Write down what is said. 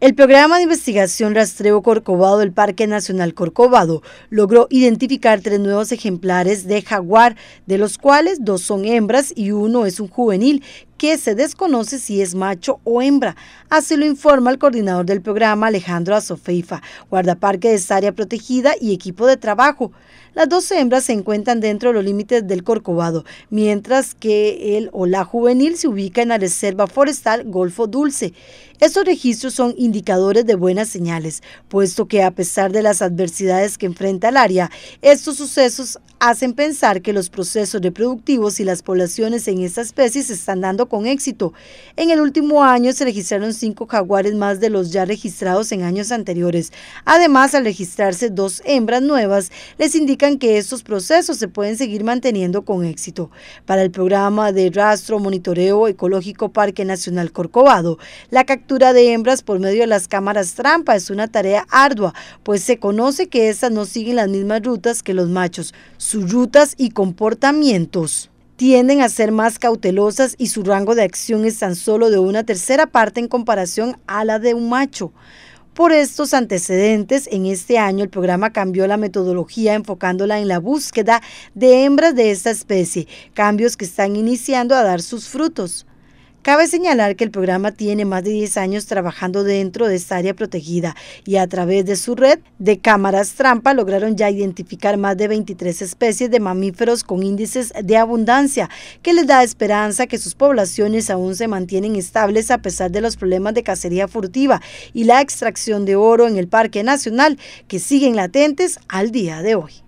El programa de investigación Rastreo Corcovado del Parque Nacional Corcovado logró identificar tres nuevos ejemplares de jaguar, de los cuales dos son hembras y uno es un juvenil que se desconoce si es macho o hembra. Así lo informa el coordinador del programa, Alejandro Azofeifa, guardaparque de esta área protegida y equipo de trabajo. Las dos hembras se encuentran dentro de los límites del Corcovado, mientras que el o la juvenil se ubica en la Reserva Forestal Golfo Dulce. Estos registros son indicadores de buenas señales, puesto que a pesar de las adversidades que enfrenta el área, estos sucesos hacen pensar que los procesos reproductivos y las poblaciones en esta especie se están dando con éxito. En el último año se registraron cinco jaguares más de los ya registrados en años anteriores. Además, al registrarse dos hembras nuevas, les indican que estos procesos se pueden seguir manteniendo con éxito. Para el programa de rastro, monitoreo ecológico Parque Nacional Corcovado, la captura de hembras por medio de las cámaras trampa es una tarea ardua, pues se conoce que estas no siguen las mismas rutas que los machos, sus rutas y comportamientos tienden a ser más cautelosas y su rango de acción es tan solo de una tercera parte en comparación a la de un macho. Por estos antecedentes, en este año el programa cambió la metodología enfocándola en la búsqueda de hembras de esta especie, cambios que están iniciando a dar sus frutos. Cabe señalar que el programa tiene más de 10 años trabajando dentro de esta área protegida y a través de su red de cámaras trampa lograron ya identificar más de 23 especies de mamíferos con índices de abundancia que les da esperanza que sus poblaciones aún se mantienen estables a pesar de los problemas de cacería furtiva y la extracción de oro en el Parque Nacional que siguen latentes al día de hoy.